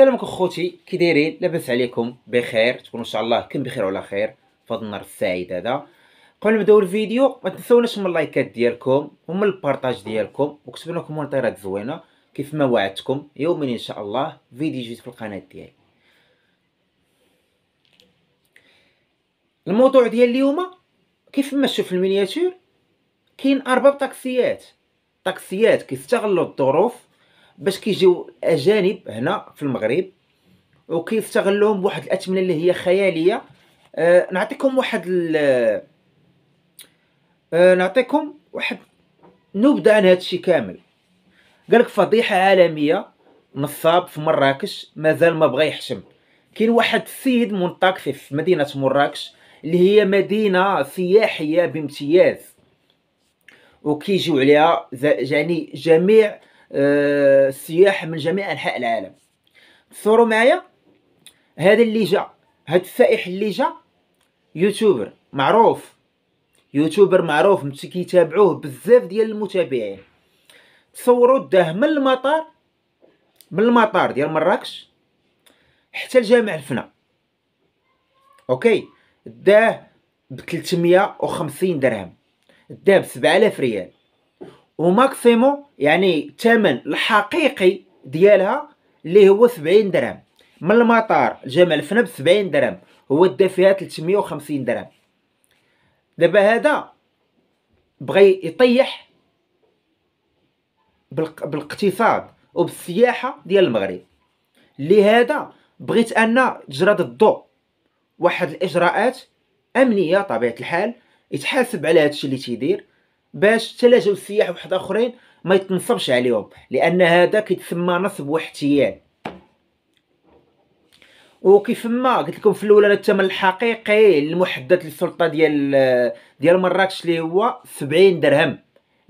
السلام اخوتي كي دايرين لاباس عليكم بخير تكونوا ان شاء الله كن بخير وعلى خير في هذا النهار السعيد هذا قبل ما نبداو الفيديو ما تنساوناش من اللايكات ديالكم ومن البارطاج ديالكم وكتبوا لنا كومونتيرات زوينه كيف ما وعدتكم يومين ان شاء الله فيديو جديد في القناه ديالي الموضوع ديال اليوم كيف ما شوف المينياتور كاين ارباب طاكسيات طاكسيات كيستغلوا الظروف باش كيجيو اجانب هنا في المغرب وكيستغلوهم بواحد الاثمنه اللي هي خياليه أه نعطيكم واحد أه نعطيكم واحد نبذه عن هذا الشيء كامل قالك فضيحه عالميه نصاب في مراكش مازال ما بغى يحشم كاين واحد السيد منطق في مدينه مراكش اللي هي مدينه سياحيه بامتياز وكيجيو عليها يعني جميع السياح آه، من جميع انحاء العالم تصوروا معايا هذا اللي جا هذا السائح اللي جا يوتيوبر معروف يوتيوبر معروف كيتابعوه بزاف ديال المتابعين تصوروا داه من المطار من المطار ديال مراكش حتى لجامع الفنا اوكي داه ب 350 درهم داه ب 7000 ريال وماكسيمو يعني الثمن الحقيقي ديالها اللي هو 70 درهم من المطار لجمع الفنا ب 70 درهم هو دا فيها 350 درهم دابا هذا بغا يطيح بالاقتصاد وبالسياحه ديال المغرب لهذا بغيت ان تجرد الضوء واحد الاجراءات امنيه طبيعه الحال يتحاسب على الشيء اللي تيدير باش تلاجئ السياح واحد اخرين ما يتنصبش عليهم لان هذا كيتسمى نصب واحتيال وكيف ما قلت لكم في الاولى الثمن الحقيقي المحدد للسلطه ديال ديال مراكش اللي هو 70 درهم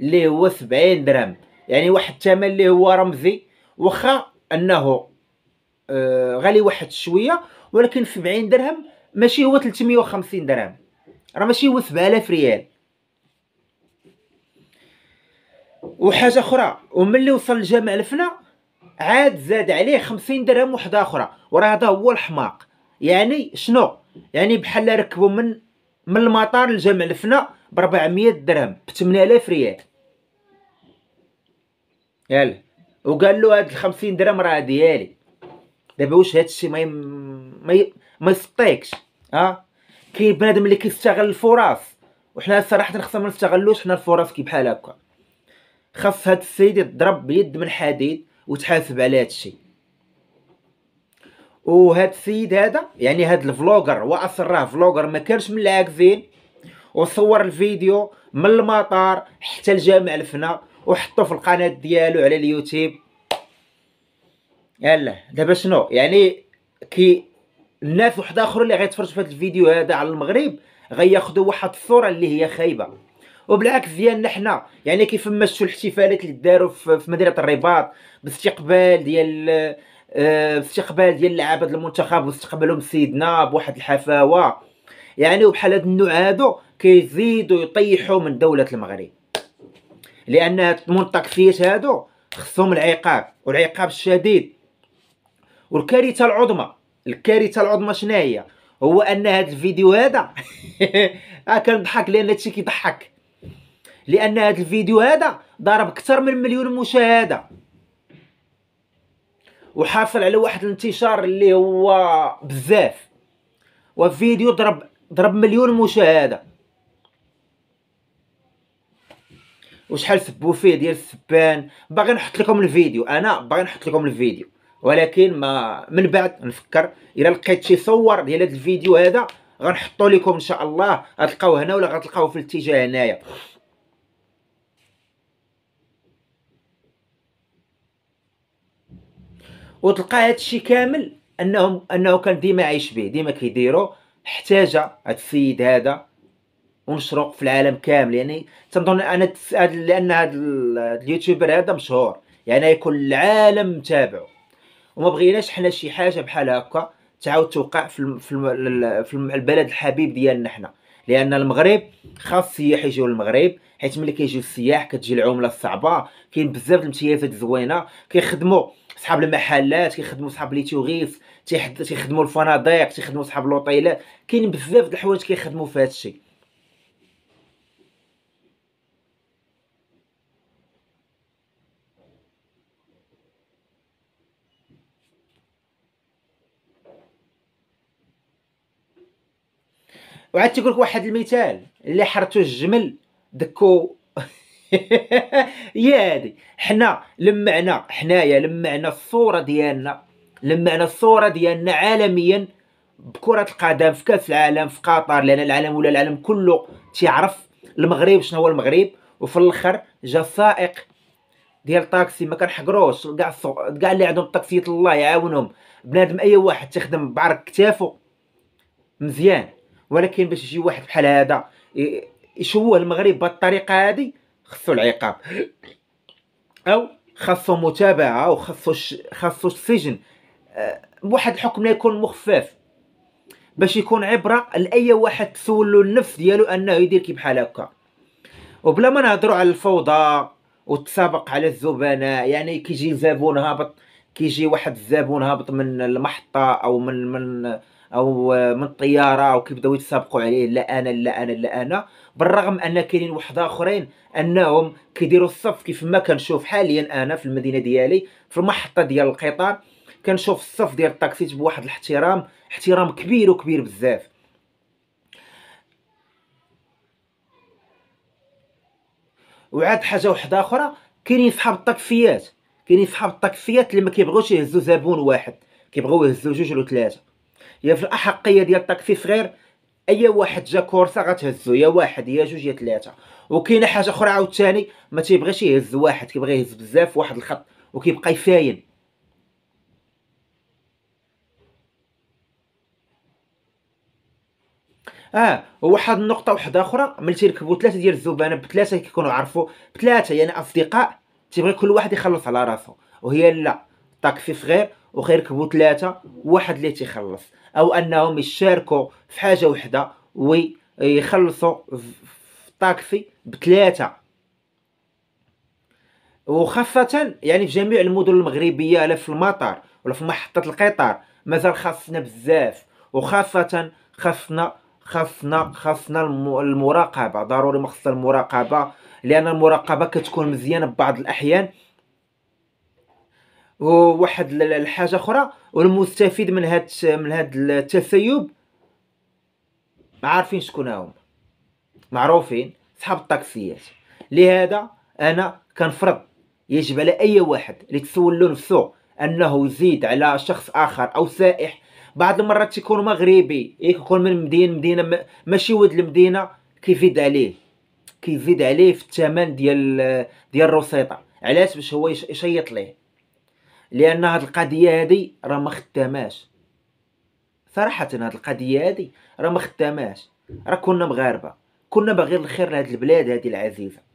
اللي هو 70 درهم يعني واحد الثمن اللي هو رمزي واخا انه آه، غالي واحد شويه ولكن 70 درهم ماشي هو 350 درهم راه ماشي هو 7000 ريال وحاجه اخرى وملي وصل الجامع الفنا عاد زاد عليه خمسين درهم وحده اخرى وراه هذا هو الحماق يعني شنو يعني بحال ركبوا من من المطار لجامع الفنا ب 400 درهم ب 8000 ريال يال وقال له هاد ال 50 درهم راه ديالي دابا واش الشيء ما يم... ما ي... ما يسطيكش اه كاين بنادم اللي كيستغل الفرص وحنا صراحه خصنا ما نستغلوش حنا الفرص كي بحال هكا خاص هاد السيد يضرب بيد من حديد وتحاسب على هاد الشيء وهاد السيد هذا يعني هاد الفلوجر واصراه فلوغر ما كانش من العاكزين وصور الفيديو من المطار حتى الجامع الفنا وحطه في القناه ديالو على اليوتيوب يلا دابا شنو يعني كي الناس وحده اخر اللي غيتفرجوا في هذا الفيديو هذا على المغرب غياخذوا واحد الصوره اللي هي خايبه وبالعكس ديالنا حنا يعني كيف ما شفتوا الاحتفالات اللي داروا في مدينه الرباط باستقبال ديال آه، باستقبال ديال لعابه المنتخب واستقبلهم سيدنا بواحد الحفاوه يعني وبحال هاد النوع هادو كيزيدوا يطيحوا من دوله المغرب لان هاد هادو خصهم العقاب والعقاب الشديد والكارثه العظمى الكارثه العظمى شناهي هو ان هاد الفيديو هذا آه، كنضحك لان هادشي كيضحك لان هذا الفيديو هذا ضرب اكثر من مليون مشاهده وحافل على واحد الانتشار اللي هو بزاف وفيديو ضرب ضرب مليون مشاهده وشحال سبوا فيه ديال السبان باغي نحط لكم الفيديو انا باغي نحط لكم الفيديو ولكن ما من بعد نفكر الا لقيت شي صور ديال هذا الفيديو هذا غنحطو لكم ان شاء الله غتلقاوه هنا ولا غتلقاوه في الاتجاه هنايا وتلقى هذا الشيء كامل انهم انه كان ديما عايش به ديما كيديروا احتاج هذا السيد هذا ونشرو في العالم كامل يعني تنظن انا لان هذا اليوتيوبر هذا مشهور يعني يكون العالم متابعه وما بغيناش حنا شي حاجه بحال هكا تعاود توقع في في البلد الحبيب ديالنا حنا لان المغرب خاص السياح يجيو للمغرب حيت ملي كيجيو السياح كتجي العمله الصعبه كاين بزاف د الامتيازات زوينه كيخدموا صحاب المحلات كيخدموا صحاب لي تيوغيس تيخدموا الفنادق تيخدموا صحاب لوطيلات كاين بزاف د الحوايج كيخدموا في هذا الشيء وعاد تيقول لك واحد المثال اللي حرتو الجمل دكو هي هادي حنا لمعنا حنايا لمعنا الصوره ديالنا لمعنا الصوره ديالنا عالميا بكره القدم في كاس العالم في قطر لان العالم ولا العالم كله تيعرف المغرب شنو هو المغرب وفي الاخر جا سائق ديال طاكسي ما كنحقروش كاع كاع اللي عندهم طاكسيات الله يعاونهم بنادم اي واحد تخدم بعرق كتافو مزيان ولكن باش يجي واحد بحال هذا يشوه المغرب بهذه الطريقه هذه خصو العقاب او خاصو متابعه او خاصو خاصو السجن آه، واحد الحكم لا يكون مخفف باش يكون عبره لاي واحد تسول النفس ديالو انه يدير كي بحال هكا وبلا ما نهضروا على الفوضى وتسابق على الزبناء يعني كيجي زبون هابط كيجي واحد الزبون هابط من المحطه او من من او من الطياره او بداو يتسابقوا عليه لا انا لا انا لا انا بالرغم ان كاينين واحد اخرين انهم كيديروا الصف كيف ما كنشوف حاليا انا في المدينه ديالي في المحطه ديال القطار كنشوف الصف ديال الطاكسيات بواحد الاحترام احترام كبير وكبير بزاف وعاد حاجه واحده اخرى كاينين صحاب الطاكسيات كاينين صحاب الطاكسيات اللي ما كيبغوش يهزوا زبون واحد كيبغيو يهزوا جوج ولا ثلاثه هي في الاحقيه ديال الطاكسي صغير اي واحد جا كورسا غتهزو يا واحد يا جوج يا ثلاثه وكاينه حاجه اخرى عاوتاني ما تيبغيش يهز واحد كيبغي يهز بزاف واحد الخط وكيبقى يفاين اه واحد النقطه وحده اخرى ملي تيركبو ثلاثه ديال الزبانه بثلاثه كيكونوا عرفو بثلاثه يعني اصدقاء تيبغي كل واحد يخلص على راسو وهي لا طاكسي صغير وخيركبوا ثلاثه واحد اللي تيخلص او انهم يشاركوا في حاجه وحده ويخلصوا في طاكسي بثلاثه وخاصه يعني في جميع المدن المغربيه لا في المطار ولا في محطه القطار مازال خاصنا بزاف وخاصه خاصنا خاصنا خاصنا المراقبه ضروري ما المراقبه لان المراقبه كتكون مزيانه ببعض الاحيان وواحد الحاجه اخرى والمستفيد من هاد من هاد التثيب عارفين شكون هما معروفين صحاب الطاكسيات لهذا انا كنفرض يجب على اي واحد اللي تسول له نفسه انه يزيد على شخص اخر او سائح بعض المرات تيكون مغربي يكون من مدينه مدينه ماشي ولد المدينه كيزيد عليه كيزيد عليه في الثمن ديال ديال الروسيطه علاش باش هو يشيط ليه لان هاد القضيه هادي راه ما خداماش صراحه هاد القضيه هادي راه ما خداماش راه كنا مغاربه كنا باغيين الخير لهاد البلاد هادي العزيزه